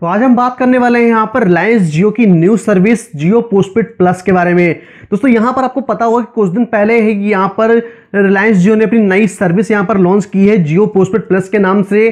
तो आज हम बात करने वाले हैं यहाँ पर रिलायंस जियो की new service Jio postpaid plus के बारे में दोस्तों यहाँ पर आपको पता होगा कि कुछ दिन पहले ही यहाँ पर रिलायंस जियो ने अपनी नई सर्विस यहाँ पर लॉन्च की है जियो पोस्टपेड प्लस के नाम से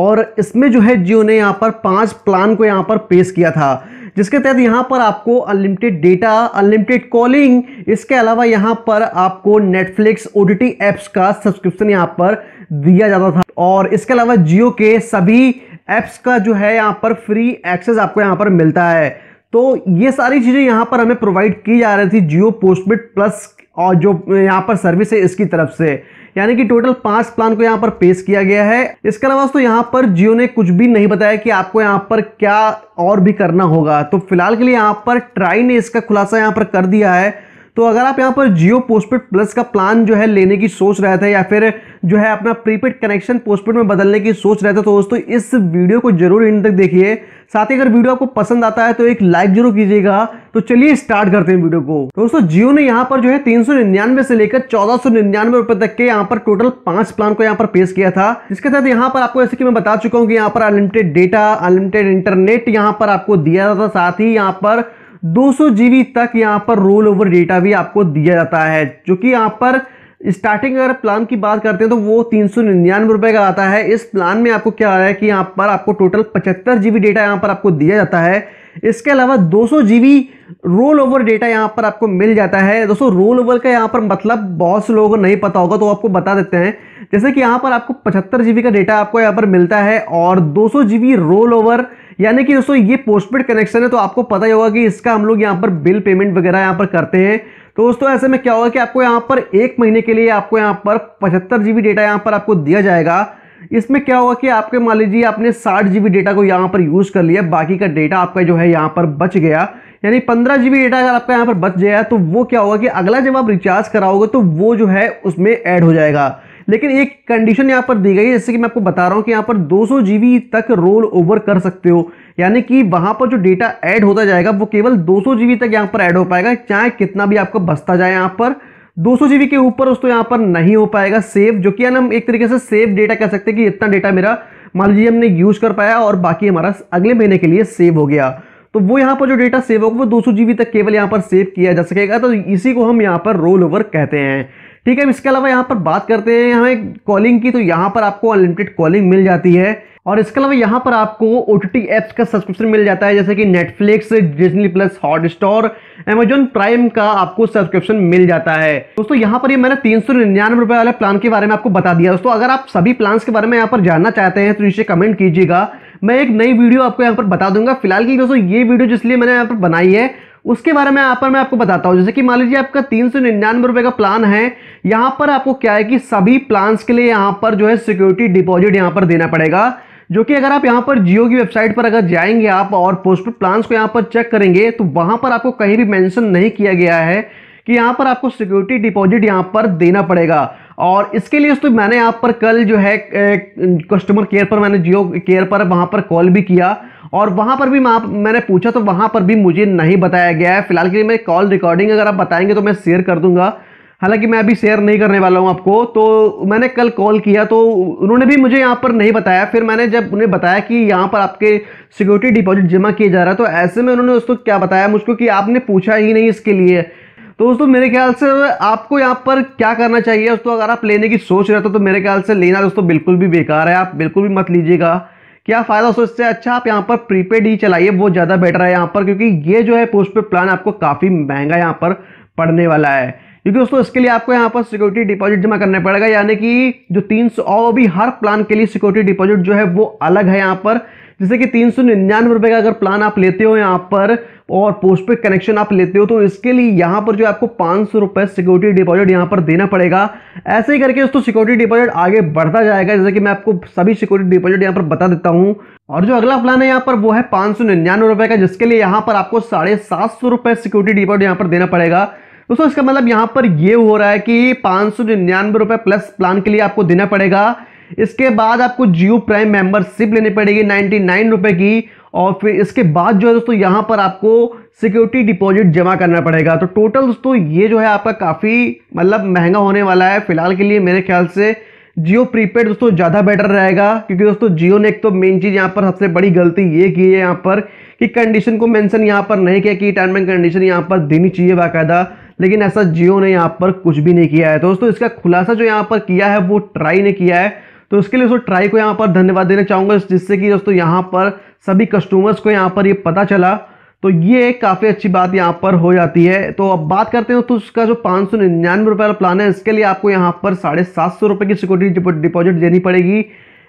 और इसमें जो है जियो ने यहाँ पर पांच प्लान को यहाँ पर पेश किया था जिसके तहत यहाँ पर आपको अनलिमिटेड डेटा अनलिमिटेड कॉलिंग इसके अलावा यहाँ पर आपको नेटफ्लिक्स ओ एप्स का सब्सक्रिप्शन यहाँ पर दिया जाता था और इसके अलावा जियो के सभी एप्स का जो है यहाँ पर फ्री एक्सेस आपको यहाँ पर मिलता है तो ये सारी चीज़ें यहाँ पर हमें प्रोवाइड की जा रही थी जियो पोस्टपेड प्लस और जो यहाँ पर सर्विस है इसकी तरफ से यानी कि टोटल पांच प्लान को यहाँ पर पेश किया गया है इसके अलावा दोस्तों यहाँ पर जियो ने कुछ भी नहीं बताया कि आपको यहाँ पर क्या और भी करना होगा तो फिलहाल के लिए यहाँ पर ट्राई ने इसका खुलासा यहाँ पर कर दिया है तो अगर आप यहाँ पर जियो पोस्टपेड प्लस का प्लान जो है लेने की सोच रहे थे या फिर जो है अपना प्रीपेड कनेक्शन पोस्टपेड में बदलने की सोच रहे थे तो दोस्तों इस वीडियो को जरूर इन तक देखिए साथ ही अगर वीडियो आपको पसंद आता है तो एक लाइक जरूर कीजिएगा तो चलिए स्टार्ट करते हैं वीडियो को तो दोस्तों जियो ने यहाँ पर जो है तीन से लेकर चौदह सौ रुपए तक के यहाँ पर टोटल पांच प्लान को यहाँ पर पेश किया था जिसके साथ यहाँ पर आपको जैसे कि मैं बता चुका हूँ कि यहाँ पर अनलिमिटेड डेटा अनलिमिटेड इंटरनेट यहाँ पर आपको दिया जाता था साथ ही यहाँ पर 200 जीबी तक यहाँ पर रोल ओवर डेटा भी आपको दिया जाता है जो कि यहाँ पर स्टार्टिंग अगर प्लान की बात करते हैं तो वो तीन सौ निन्यानवे रुपये का आता है इस प्लान में आपको क्या आ रहा है कि यहाँ पर आपको टोटल पचहत्तर जी डेटा यहाँ पर आपको दिया जाता है इसके अलावा G B roll over data यहाँ पर आपको मिल जाता है दोस्तों रोल ओवर का यहाँ पर मतलब बहुत से लोगों को नहीं पता होगा तो आपको बता देते हैं जैसे कि यहाँ पर आपको पचहत्तर जीबी का डेटा आपको यहाँ पर मिलता है और दो जीबी रोल ओवर यानी कि दोस्तों ये पोस्टपेड कनेक्शन है तो आपको पता ही होगा कि इसका हम लोग यहाँ पर बिल पेमेंट वगैरह यहाँ पर करते हैं तो दोस्तों ऐसे में क्या होगा कि आपको यहाँ पर एक महीने के लिए आपको यहाँ पर पचहत्तर जी डेटा यहाँ पर आपको दिया जाएगा इसमें क्या होगा कि आपके मान लीजिए आपने साठ जी डेटा को यहाँ पर यूज़ कर लिया बाकी का डेटा आपका जो है यहाँ पर बच गया यानी पंद्रह जी डेटा अगर आपका यहाँ पर बच गया तो वो क्या होगा कि अगला जब आप रिचार्ज कराओगे तो वो जो है उसमें ऐड हो जाएगा लेकिन एक कंडीशन यहाँ पर दी गई है जैसे कि मैं आपको बता रहा हूँ कि यहाँ पर 200 जीबी तक रोल ओवर कर सकते हो यानी कि वहाँ पर जो डेटा ऐड होता जाएगा वो केवल 200 जीबी तक यहाँ पर ऐड हो पाएगा चाहे कितना भी आपको बसता जाए यहाँ पर 200 जीबी के ऊपर दोस्तों यहाँ पर नहीं हो पाएगा सेव जो कि हम एक तरीके से सेव डेटा कह सकते हैं कि इतना डेटा मेरा मान लीजिए हमने यूज कर पाया और बाकी हमारा अगले महीने के लिए सेव हो गया तो वो यहाँ पर जो डेटा सेव होगा वो दो सौ तक केवल यहाँ पर सेव किया जा सकेगा तो इसी को हम यहाँ पर रोल ओवर कहते हैं ठीक है इसके अलावा यहाँ पर बात करते हैं हमें कॉलिंग की तो यहाँ पर आपको अनलिमिटेड कॉलिंग मिल जाती है और इसके अलावा यहाँ पर आपको ओ टी एप्स का सब्सक्रिप्शन मिल जाता है जैसे कि Netflix Disney plus Hotstar Amazon prime का आपको सब्सक्रिप्शन मिल जाता है दोस्तों यहाँ पर ये मैंने तीन सौ निन्यानवे रुपये वाले प्लान के बारे में आपको बता दिया दोस्तों अगर आप सभी प्लान्स के बारे में यहाँ पर जानना चाहते हैं तो नीचे कमेंट कीजिएगा मैं एक नई वीडियो आपको यहाँ पर बता दूंगा फिलहाल की दोस्तों ये वीडियो जिसलिए मैंने यहाँ पर बनाई है उसके बारे में यहाँ पर मैं आपको बताता हूँ जैसे कि मान लीजिए आपका तीन सौ निन्यानवे रुपये का प्लान है यहाँ पर आपको क्या है कि सभी प्लान्स के लिए यहाँ पर जो है सिक्योरिटी डिपॉजिट यहाँ पर देना पड़ेगा जो कि अगर आप यहाँ पर जियो की वेबसाइट पर अगर जाएंगे आप और पोस्टपेड प्लान्स को यहाँ पर चेक करेंगे तो वहाँ पर आपको कहीं भी मैंशन नहीं किया गया है कि यहाँ पर आपको सिक्योरिटी डिपॉजिट यहाँ पर देना पड़ेगा और इसके लिए दोस्तों मैंने यहाँ पर कल जो है कस्टमर केयर पर मैंने जियो केयर पर वहाँ पर कॉल भी किया और वहाँ पर भी मैंने पूछा तो वहाँ पर भी मुझे नहीं बताया गया है फिलहाल के लिए मैं कॉल रिकॉर्डिंग अगर आप बताएंगे तो मैं शेयर कर दूंगा हालांकि मैं अभी शेयर नहीं करने वाला हूँ आपको तो मैंने कल कॉल किया तो उन्होंने भी मुझे यहाँ पर नहीं बताया फिर मैंने जब उन्हें बताया कि यहाँ पर आपके सिक्योरिटी डिपॉजिट जमा किया जा रहा है तो ऐसे में उन्होंने दोस्तों क्या बताया मुझको कि आपने पूछा ही नहीं इसके लिए तो दोस्तों मेरे ख्याल से आपको यहाँ पर क्या करना चाहिए दोस्तों अगर आप लेने की सोच रहे हो तो, तो मेरे ख्याल से लेना दोस्तों बिल्कुल भी बेकार है आप बिल्कुल भी मत लीजिएगा क्या फ़ायदा दोस्तों इससे अच्छा आप यहाँ पर प्रीपेड ही चलाइए बहुत ज़्यादा बेटर है यहाँ पर क्योंकि ये जो है पोस्ट पे प्लान आपको काफ़ी महंगा यहाँ पर पड़ने वाला है क्योंकि दोस्तों इसके लिए आपको यहाँ पर सिक्योरिटी डिपॉजिट जमा करना पड़ेगा यानी कि जो तीन सौ भी हर प्लान के लिए सिक्योरिटी डिपॉजिट जो है वो अलग है यहाँ पर जैसे कि तीन सौ निन्यानवे रुपए का अगर प्लान आप लेते हो यहाँ पर और पोस्ट पे कनेक्शन आप लेते हो तो इसके लिए यहाँ पर जो आपको पाँच सौ रुपये सिक्योरिटी डिपॉजिट यहाँ पर देना पड़ेगा ऐसे ही करके दोस्तों सिक्योरिटी डिपॉजिट आगे बढ़ता जाएगा जैसे कि मैं आपको सभी सिक्योरिटी डिपॉजिट यहाँ पर बता देता हूँ और जो अगला प्लान है यहाँ पर वो है पाँच सौ निन्यानवे रुपये का जिसके लिए यहाँ पर आपको साढ़े सात सौ रुपये सिक्योरिटी डिपॉजिट यहाँ पर देना पड़ेगा दोस्तों इसका मतलब यहाँ पर ये हो रहा है कि पाँच सौ निन्यानवे रुपये प्लस प्लान के लिए आपको देना पड़ेगा इसके बाद आपको जियो प्राइम मेंबरशिप लेनी पड़ेगी नाइन्टी नाइन रुपए की और फिर इसके बाद जो है दोस्तों यहाँ पर आपको सिक्योरिटी डिपॉजिट जमा करना पड़ेगा तो टोटल दोस्तों ये जो है आपका काफ़ी मतलब महंगा होने वाला है फिलहाल के लिए मेरे ख्याल से जियो प्रीपेड दोस्तों ज़्यादा बेटर रहेगा क्योंकि दोस्तों जियो ने एक तो मेन चीज़ यहाँ पर सबसे बड़ी गलती ये की है यहाँ पर कि कंडीशन को मेंशन यहाँ पर नहीं किया कि टर्म एंड कंडीशन यहाँ पर देनी चाहिए बाकायदा लेकिन ऐसा जियो ने यहाँ पर कुछ भी नहीं किया है तो दोस्तों इसका खुलासा जो यहाँ पर किया है वो ट्राई ने किया है तो उसके लिए दोस्तों ट्राई को यहाँ पर धन्यवाद देना चाहूँगा जिससे कि दोस्तों यहाँ पर सभी कस्टमर्स को यहाँ पर ये पता चला तो ये काफ़ी अच्छी बात यहाँ पर हो जाती है तो अब बात करते हैं तो उसका जो पाँच सौ निन्यानवे रुपये वाला प्लान है इसके लिए आपको यहाँ पर साढ़े सात सौ रुपये की सिक्योरिटी डिपॉजिट देनी पड़ेगी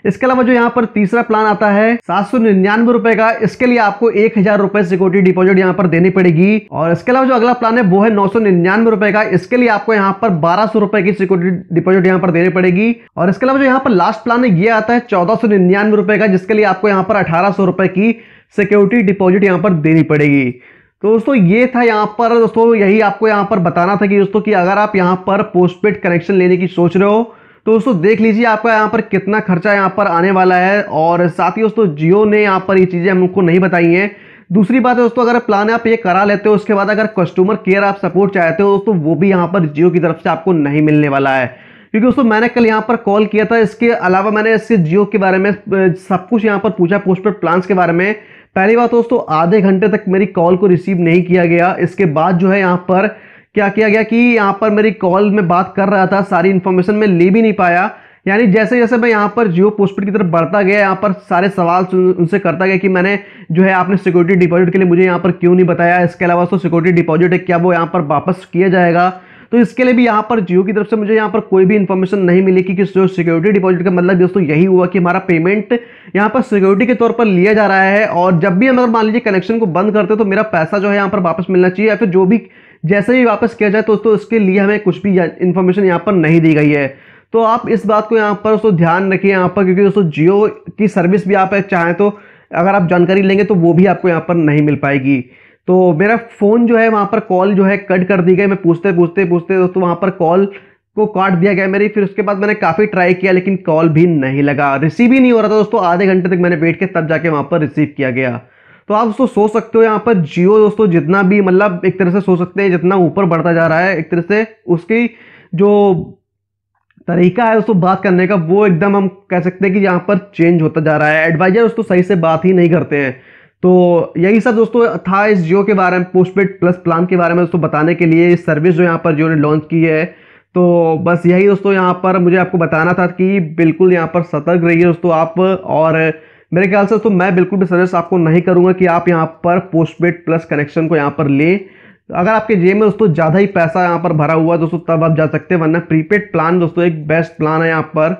इसके अलावा जो यहाँ पर तीसरा प्लान आता है सात सौ निन्यानवे रुपए का इसके लिए आपको एक हजार रुपए सिक्योरिटी डिपॉजिट यहाँ पर देनी पड़ेगी और इसके अलावा जो अगला प्लान है वो है नौ सौ निन्यानवे रुपए का इसके लिए आपको यहाँ पर बारह सौ रुपए की सिक्योरिटी डिपॉजिट यहाँ पर देनी पड़ेगी और इसके अलावा जो यहाँ पर लास्ट प्लान है ये आता है चौदह सौ निन्यानवे रुपए का जिसके लिए आपको यहाँ पर अठारह सौ रुपए की सिक्योरिटी डिपोजिट यहाँ पर देनी पड़ेगी तो दोस्तों ये था यहाँ पर दोस्तों यही आपको यहाँ पर बताना था कि दोस्तों की अगर आप यहाँ पर पोस्टपेड कनेक्शन लेने की सोच रहे हो तो दोस्तों देख लीजिए आपका यहाँ पर कितना खर्चा यहाँ पर आने वाला है और साथ ही दोस्तों जियो ने यहाँ पर ये चीज़ें हम लोग को नहीं बताई हैं दूसरी बात है दोस्तों अगर प्लान आप ये करा लेते हो उसके बाद अगर कस्टमर केयर आप सपोर्ट चाहते हो दोस्तों वो भी यहाँ पर जियो की तरफ से आपको नहीं मिलने वाला है क्योंकि दोस्तों मैंने कल यहाँ पर कॉल किया था इसके अलावा मैंने इसके जियो के बारे में सब कुछ यहाँ पर पूछा पोस्टपेड प्लान्स के बारे में पहली बात दोस्तों आधे घंटे तक मेरी कॉल को रिसीव नहीं किया गया इसके बाद जो है यहाँ पर क्या किया गया कि यहाँ पर मेरी कॉल में बात कर रहा था सारी इन्फॉर्मेशन मैं ले भी नहीं पाया यानी जैसे जैसे मैं यहाँ पर जियो पोस्टपेड की तरफ बढ़ता गया यहाँ पर सारे सवाल उनसे करता गया कि मैंने जो है आपने सिक्योरिटी डिपॉजिट के लिए मुझे यहाँ पर क्यों नहीं बताया इसके अलावा तो सिक्योरिटी डिपॉजिट है क्या वो यहाँ पर वापस किया जाएगा तो इसके लिए भी यहाँ पर जियो की तरफ से मुझे यहाँ पर कोई भी इन्फॉर्मेशन नहीं मिली कि जो सिक्योरिटी डिपॉजिट का मतलब दोस्तों यही हुआ कि हमारा पेमेंट यहाँ पर सिक्योरिटी के तौर पर लिया जा रहा है और जब भी हम अगर मान लीजिए कनेक्शन को बंद करते हो तो मेरा पैसा जो है यहाँ पर वापस मिलना चाहिए या फिर जो भी जैसे ही वापस किया जाए तो दोस्तों इसके लिए हमें कुछ भी इन्फॉर्मेशन यहाँ पर नहीं दी गई है तो आप इस बात को यहाँ पर दोस्तों ध्यान रखिए यहाँ पर क्योंकि दोस्तों जियो की सर्विस भी आप चाहें तो अगर आप जानकारी लेंगे तो वो भी आपको यहाँ पर नहीं मिल पाएगी तो मेरा फ़ोन जो है वहाँ पर कॉल जो है कट कर दी गई मैं पूछते पूछते पूछते दोस्तों वहाँ पर कॉल को काट दिया गया मेरी फिर उसके बाद मैंने काफ़ी ट्राई किया लेकिन कॉल भी नहीं लगा रिसीव ही नहीं हो रहा था दोस्तों आधे घंटे तक मैंने वेट किया तब जाके वहाँ पर रिसीव किया गया तो आप दोस्तों सोच सकते हो यहाँ पर जियो दोस्तों जितना भी मतलब एक तरह से सोच सकते हैं जितना ऊपर बढ़ता जा रहा है एक तरह से उसकी जो तरीका है दोस्तों बात करने का वो एकदम हम कह सकते हैं कि यहाँ पर चेंज होता जा रहा है एडवाइजर दोस्तों सही से बात ही नहीं करते हैं तो यही सब दोस्तों था इस जियो के बारे में पोस्टपेड प्लस प्लान के बारे में दोस्तों बताने के लिए सर्विस जो यहाँ पर जियो ने लॉन्च की है तो बस यही दोस्तों यहाँ पर मुझे आपको बताना था कि बिल्कुल यहाँ पर सतर्क रहिए दोस्तों आप और मेरे ख्याल से तो मैं बिल्कुल भी सजेस्ट आपको नहीं करूँगा कि आप यहाँ पर पोस्टपेड प्लस कनेक्शन को यहाँ पर ले अगर आपके जेब में दोस्तों ज़्यादा ही पैसा यहाँ पर भरा हुआ है दोस्तों तब आप जा सकते हैं वरना प्रीपेड प्लान दोस्तों एक बेस्ट प्लान है यहाँ पर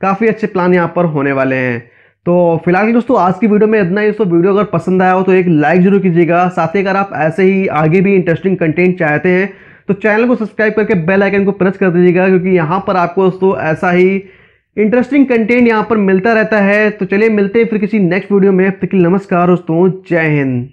काफ़ी अच्छे प्लान यहाँ पर होने वाले हैं तो फिलहाल दोस्तों आज की वीडियो में इतना ही दोस्तों वीडियो अगर पसंद आया हो तो एक लाइक जरूर कीजिएगा साथ ही अगर आप ऐसे ही आगे भी इंटरेस्टिंग कंटेंट चाहते हैं तो चैनल को सब्सक्राइब करके बेल आइकन को प्रेस कर दीजिएगा क्योंकि यहाँ पर आपको दोस्तों ऐसा ही इंटरेस्टिंग कंटेंट यहाँ पर मिलता रहता है तो चलिए मिलते हैं फिर किसी नेक्स्ट वीडियो में फिर नमस्कार दोस्तों जय हिंद